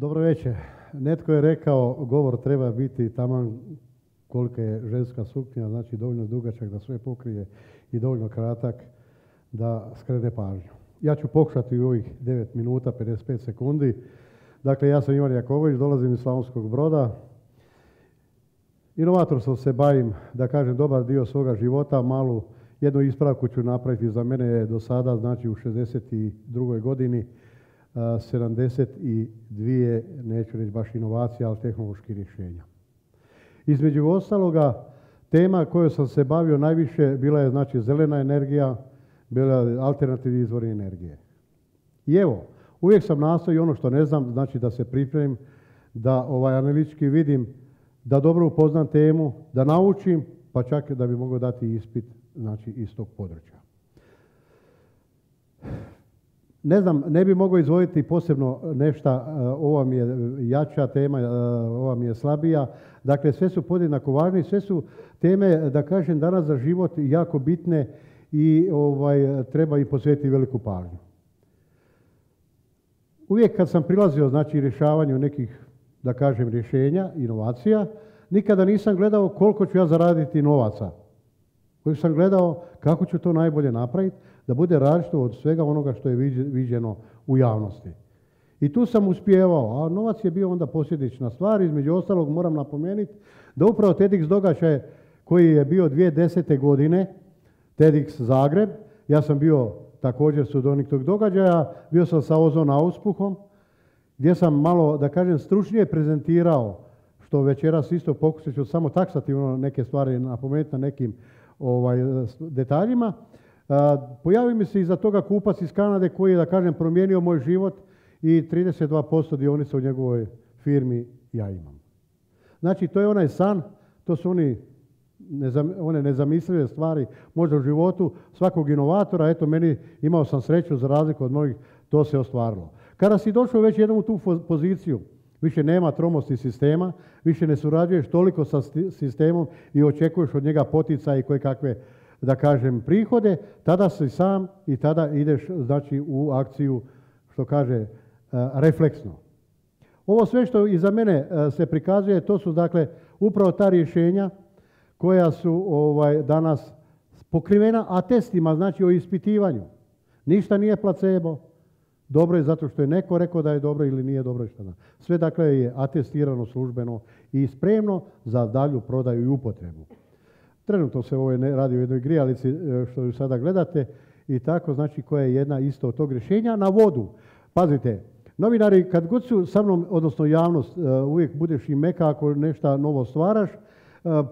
Dobro večer. Netko je rekao govor treba biti taman kolika je ženska suknja, znači dovoljno dugačak da sve pokrije i dovoljno kratak da skrene pažnju. Ja ću pokušati u ovih 9 minuta 55 sekundi. Dakle, ja sam Ivan Jaković, dolazim iz Slavonskog broda. Inovatorstvom se bavim, da kažem, dobar dio svoga života, malu jednu ispravku ću napraviti. Za mene je do sada, znači u 62. godini, 72, neću reći baš inovacija, ali tehnološki rješenja. Između ostaloga, tema koju sam se bavio najviše bila je znači zelena energija, bila je alternativni izvori energije. I evo, uvijek sam i ono što ne znam, znači da se pripremim, da ovaj analitički vidim, da dobro upoznam temu, da naučim, pa čak da bi mogao dati ispit znači, iz tog područja. Ne znam, ne bi mogao izdvojiti posebno nešta, e, ova mi je jača tema, e, ova mi je slabija. Dakle, sve su podjednako važne sve su teme, da kažem, danas za život jako bitne i ovaj, treba im posvetiti veliku pažnju. Uvijek kad sam prilazio, znači, rješavanju nekih, da kažem, rješenja, inovacija, nikada nisam gledao koliko ću ja zaraditi novaca. Koji sam gledao kako ću to najbolje napraviti, da bude različito od svega onoga što je viđeno u javnosti. I tu sam uspjevao, a novac je bio onda posljedična stvar. Između ostalog moram napomenuti da upravo TEDx događaj koji je bio 2010. godine, TEDx Zagreb, ja sam bio također sudionik tog događaja, bio sam sa Ozon auspuhom, gdje sam malo, da kažem, stručnije prezentirao, što večeras isto pokusit ću samo taksativno neke stvari napomenuti na nekim ovaj, detaljima. Pojavi mi se iza toga kupac iz Kanade koji je, da kažem, promijenio moj život i 32% dionica u njegovoj firmi ja imam. Znači, to je onaj san, to su oni one nezamislive stvari možda u životu svakog inovatora. Eto, meni imao sam sreću za razliku od mnogih, to se ostvarilo. Kada si došao već jednom u tu poziciju, Više nema tromosti sistema, više ne surađuješ toliko sa sistemom i očekuješ od njega potica i koje kakve, da kažem, prihode, tada si sam i tada ideš znači, u akciju, što kaže, e, refleksno. Ovo sve što iza mene e, se prikazuje, to su dakle upravo ta rješenja koja su ovaj, danas pokrivena, a testima, znači o ispitivanju. Ništa nije placebo, dobro je zato što je neko rekao da je dobro ili nije dobro da. Sve dakle je atestirano službeno i spremno za dalju prodaju i upotrebu. Trenutno se ovo radi u jednoj grijalici e, što ju sada gledate i tako znači koja je jedna isto od tog rješenja na vodu. Pazite, novinari kad god su sa mnom, odnosno javnost, e, uvijek budeš i meka ako nešto novo stvaraš, e,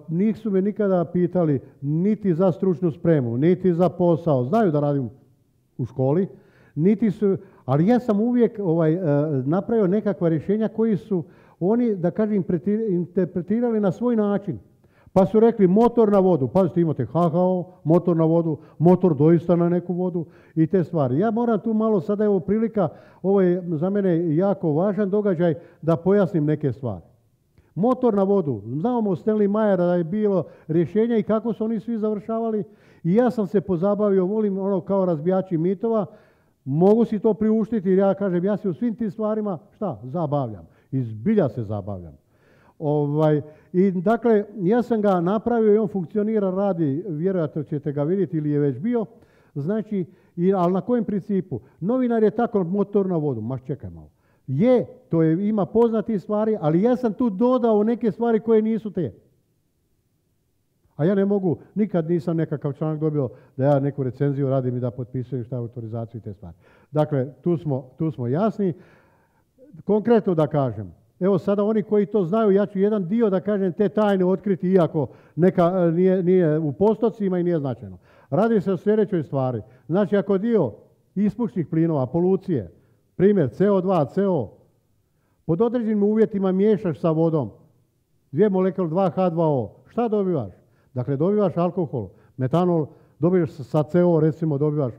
nisu me nikada pitali niti za stručnu spremu, niti za posao. Znaju da radim u školi, niti su ali ja sam uvijek ovaj, e, napravio nekakva rješenja koji su oni, da kažem, interpretirali na svoj način. Pa su rekli motor na vodu. Pazite, imate HHO, motor na vodu, motor doista na neku vodu i te stvari. Ja moram tu malo, sada je ovo prilika, ovo je za mene jako važan događaj, da pojasnim neke stvari. Motor na vodu. Znamo Stanley Majera da je bilo rješenje i kako su oni svi završavali. I ja sam se pozabavio, volim ono kao razbijači mitova, Mogu si to priuštiti jer ja kažem, ja se u svim tim stvarima, šta, zabavljam. Izbilja se zabavljam. Ovaj, I dakle, ja sam ga napravio i on funkcionira, radi, vjerojatno ćete ga vidjeti ili je već bio. Znači, i, ali na kojem principu? Novinar je tako motor na vodu, ma čekaj malo. Je, to je, ima poznati stvari, ali ja sam tu dodao neke stvari koje nisu te. A ja ne mogu, nikad nisam nekakav članak dobio da ja neku recenziju radim i da potpisujem šta je autorizaciju i te stvari. Dakle, tu smo, jasni. Konkretno da kažem, evo sada oni koji to znaju, ja ću jedan dio da kažem te tajne otkriti, iako neka e, nije, u postocima i nije značajno. Radi se o sljedećoj stvari. Znači, ako dio ispušnih plinova, polucije, primjer CO2, CO, pod određenim uvjetima miješaš sa vodom, dvije molekule 2H2O, šta dobivaš? Dakle, dobivaš alkohol, metanol, dobivaš sa CO, recimo dobivaš,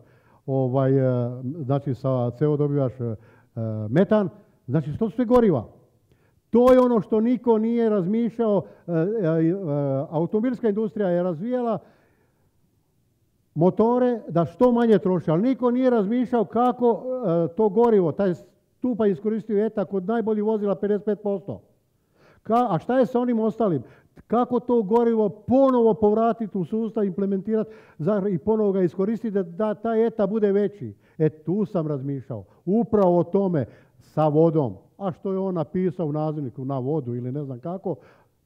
ovaj, eh, znači sa CO dobivaš eh, eh, metan, znači to su sve goriva. To je ono što niko nije razmišljao, automobilska industrija je razvijala motore da što manje troši, ali niko nije razmišljao kako to gorivo, taj stupa iskoristio je kod najboljih vozila 55%. Ka, a šta je sa onim ostalim? kako to gorivo ponovo povratiti u sustav, implementirati i ponovo ga iskoristiti da, ta eta bude veći. E tu sam razmišljao. Upravo o tome sa vodom. A što je on napisao u nazivniku na vodu ili ne znam kako,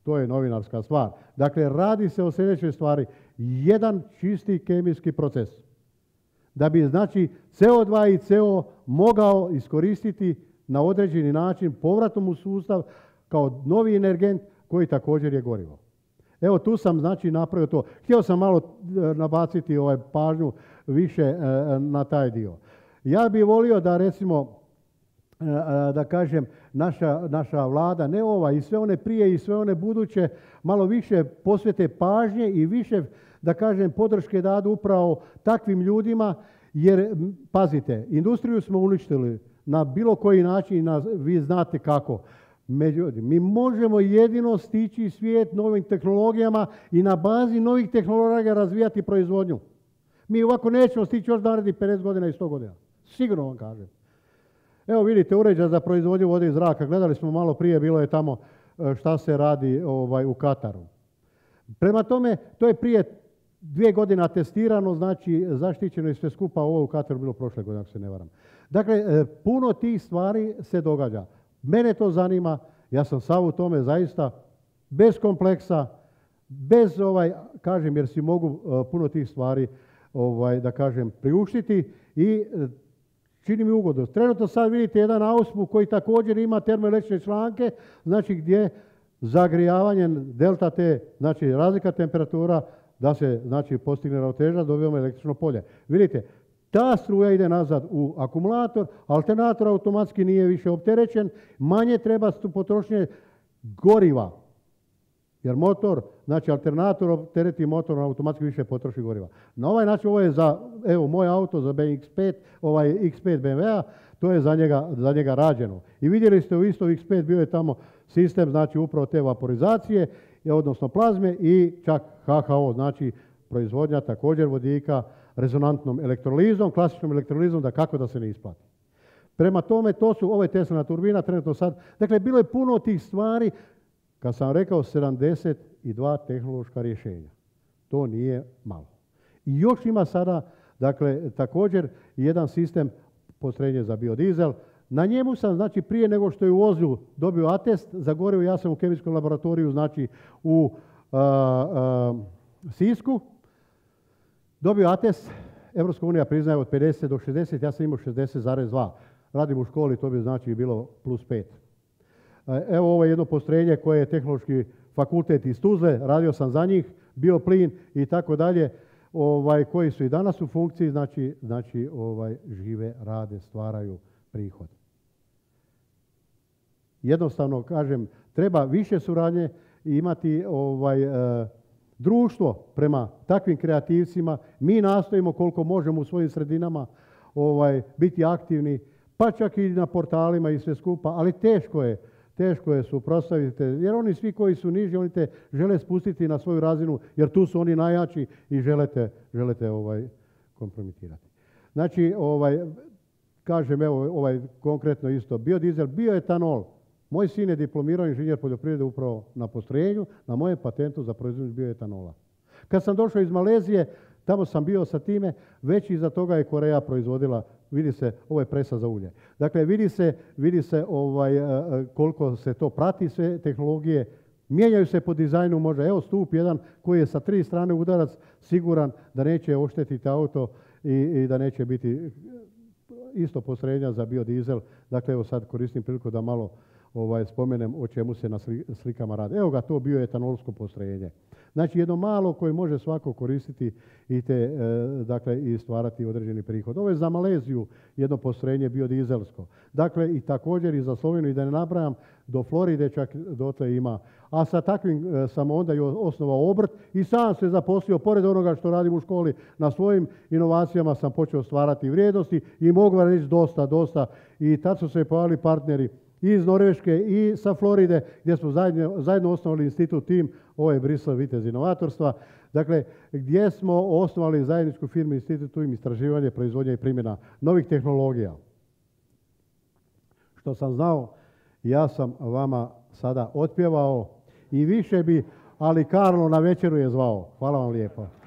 to je novinarska stvar. Dakle, radi se o sljedećoj stvari. Jedan čisti kemijski proces. Da bi, znači, CO2 i CO mogao iskoristiti na određeni način povratom u sustav kao novi energent koji također je gorivo. Evo tu sam znači napravio to. Htio sam malo e, nabaciti ovaj pažnju više e, e, na taj dio. Ja bih volio da recimo da kažem naša, naša vlada, ne ova i sve one prije i sve one buduće, malo više posvete pažnje i više da kažem podrške dadu upravo takvim ljudima jer pazite, industriju smo uništili na bilo koji način, vi znate kako. Međutim, mi možemo jedino stići svijet novim tehnologijama i na bazi novih tehnologija razvijati proizvodnju. Mi ovako nećemo stići još naredi 50 godina i 100 godina. Sigurno vam kažem. Evo vidite, uređaj za proizvodnju vode i zraka. Gledali smo malo prije, bilo je tamo e, šta se radi ovaj, u Kataru. Prema tome, to je prije dvije godine testirano, znači zaštićeno i sve skupa, ovo u Kataru bilo prošle godine, ako se ne varam. Dakle, e, puno tih stvari se događa. Mene to zanima, ja sam sav u tome zaista bez kompleksa, bez ovaj, kažem, jer si mogu e, puno tih stvari, ovaj, da kažem, priuštiti i e, čini mi ugodnost. Trenutno sad vidite jedan auspu koji također ima termoelektrične članke, znači gdje zagrijavanje delta T, znači razlika temperatura, da se znači, postigne ravnoteža, dobijemo električno polje. Vidite, ta struja ide nazad u akumulator, alternator automatski nije više opterećen, manje treba potrošnje goriva. Jer motor, znači alternator optereti motor, automatski više potroši goriva. Na ovaj način ovo je za, evo moj auto za BX5, ovaj X5 BMW-a, to je za njega, za njega rađeno. I vidjeli ste u isto X5 bio je tamo sistem, znači upravo te vaporizacije, odnosno plazme i čak HHO, znači proizvodnja također vodika, rezonantnom elektrolizom, klasičnom elektrolizom, da kako da se ne isplati. Prema tome, to su ove Teslana turbina, trenutno sad. Dakle, bilo je puno tih stvari, kad sam rekao 72 tehnološka rješenja. To nije malo. I još ima sada, dakle, također jedan sistem postrednje za biodizel. Na njemu sam, znači, prije nego što je u Ozlju dobio atest za gorivo, ja sam u kemijskom laboratoriju, znači, u Sisku, Dobio ates, Evropska unija priznaje od 50 do 60, ja sam imao 60,2. Radim u školi, to bi znači bilo plus 5. E, evo ovo je jedno postrojenje koje je tehnološki fakultet iz Tuzle, radio sam za njih, bio plin i tako dalje, ovaj, koji su i danas u funkciji, znači, znači ovaj, žive, rade, stvaraju prihod. Jednostavno, kažem, treba više suradnje i imati ovaj, e, društvo prema takvim kreativcima. Mi nastojimo koliko možemo u svojim sredinama ovaj, biti aktivni, pa čak i na portalima i sve skupa, ali teško je, teško je suprostaviti, jer oni svi koji su niži, oni te žele spustiti na svoju razinu, jer tu su oni najjači i želite, želite ovaj, kompromitirati. Znači, ovaj, kažem, evo, ovaj, konkretno isto, biodizel, bioetanol, moj sin je diplomirao inženjer poljoprivrede upravo na postrojenju, na mojem patentu za proizvodnju etanola. Kad sam došao iz Malezije, tamo sam bio sa time, već iza toga je Koreja proizvodila, vidi se, ovo je presa za ulje. Dakle, vidi se, vidi se ovaj, e, e, koliko se to prati, sve tehnologije, mijenjaju se po dizajnu, možda. evo stup jedan koji je sa tri strane udarac siguran da neće oštetiti auto i, i da neće biti isto postrojenja za biodizel. Dakle, evo sad koristim priliku da malo ovaj, spomenem o čemu se na slikama radi. Evo ga, to bio etanolsko postrojenje. Znači jedno malo koje može svako koristiti i, te, e, dakle, i stvarati određeni prihod. Ovo je za Maleziju jedno postrojenje biodizelsko. Dakle, i također i za Sloveniju, i da ne nabrajam, do Floride čak dotle ima. A sa takvim e, sam onda i osnovao obrt i sam se zaposlio, pored onoga što radim u školi, na svojim inovacijama sam počeo stvarati vrijednosti i mogu vam reći dosta, dosta. I tad su se pojavili partneri i iz Norveške i sa Floride, gdje smo zajedno, osnovali institut tim, ovo je Brisel Vitez inovatorstva, dakle, gdje smo osnovali zajedničku firmu institutu im istraživanje, proizvodnja i primjena novih tehnologija. Što sam znao, ja sam vama sada otpjevao i više bi, ali Karlo na večeru je zvao. Hvala vam lijepo.